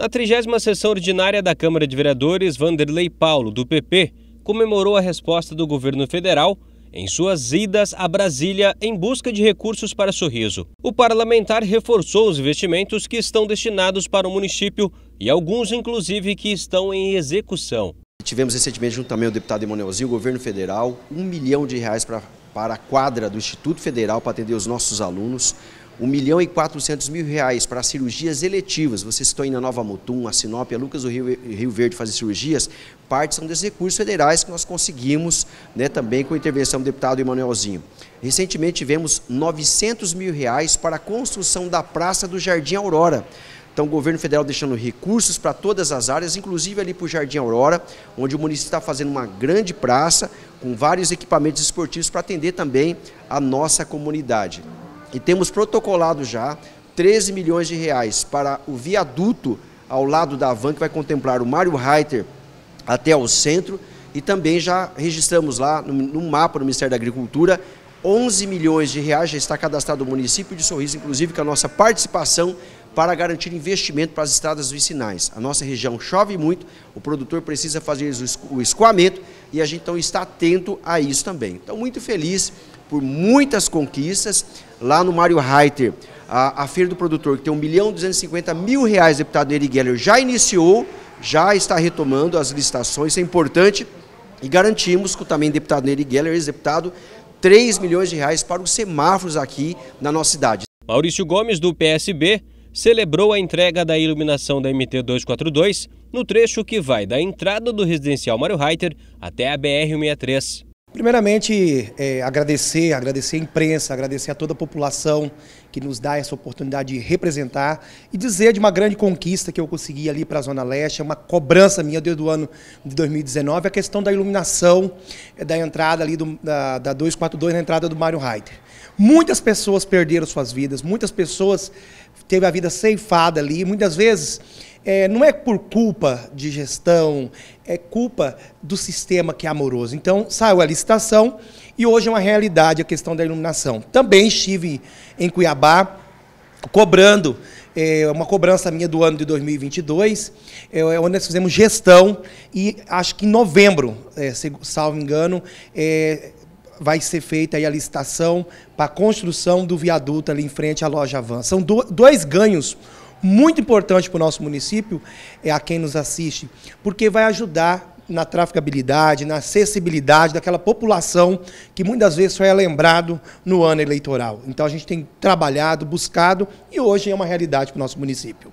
Na trigésima sessão ordinária da Câmara de Vereadores, Vanderlei Paulo, do PP, comemorou a resposta do governo federal em suas idas a Brasília em busca de recursos para Sorriso. O parlamentar reforçou os investimentos que estão destinados para o município e alguns, inclusive, que estão em execução. Tivemos recentemente, junto também ao deputado Emanuelzinho, o governo federal, um milhão de reais para, para a quadra do Instituto Federal para atender os nossos alunos. 1 milhão e 400 mil reais para cirurgias eletivas. Vocês estão indo a Nova Mutum, a Sinop, a Lucas do Rio, Rio Verde fazer cirurgias. Parte são desses recursos federais que nós conseguimos né, também com a intervenção do deputado Emanuelzinho. Recentemente tivemos 900 mil reais para a construção da Praça do Jardim Aurora. Então, o governo federal deixando recursos para todas as áreas, inclusive ali para o Jardim Aurora, onde o município está fazendo uma grande praça com vários equipamentos esportivos para atender também a nossa comunidade e temos protocolado já 13 milhões de reais para o viaduto ao lado da van que vai contemplar o Mário Reiter até ao centro e também já registramos lá no, no mapa do Ministério da Agricultura 11 milhões de reais já está cadastrado no município de Sorriso, inclusive com a nossa participação para garantir investimento para as estradas vicinais. A nossa região chove muito, o produtor precisa fazer o escoamento e a gente então está atento a isso também. Então, muito feliz por muitas conquistas. Lá no Mário Reiter, a, a Feira do Produtor, que tem 1 milhão 250 mil reais, deputado Neri Geller, já iniciou, já está retomando as licitações, isso é importante. E garantimos com também deputado Nery Geller, ex-deputado, 3 milhões de reais para os semáforos aqui na nossa cidade. Maurício Gomes, do PSB, celebrou a entrega da iluminação da MT-242 no trecho que vai da entrada do residencial Mário Reiter até a BR-163. Primeiramente, é, agradecer, agradecer a imprensa, agradecer a toda a população que nos dá essa oportunidade de representar e dizer de uma grande conquista que eu consegui ali para a Zona Leste, é uma cobrança minha desde o ano de 2019, a questão da iluminação é, da entrada ali do, da, da 242 na entrada do Mário Reiter Muitas pessoas perderam suas vidas, muitas pessoas teve a vida ceifada ali, muitas vezes é, não é por culpa de gestão, é culpa do sistema que é amoroso. Então, saiu a licitação e hoje é uma realidade a questão da iluminação. Também estive em Cuiabá cobrando, é, uma cobrança minha do ano de 2022, é, é, onde nós fizemos gestão e acho que em novembro, é, se, salvo engano, é, vai ser feita a licitação para a construção do viaduto ali em frente à loja Avan. São do, dois ganhos muito importante para o nosso município, é a quem nos assiste, porque vai ajudar na traficabilidade, na acessibilidade daquela população que muitas vezes só é lembrado no ano eleitoral. Então a gente tem trabalhado, buscado e hoje é uma realidade para o nosso município.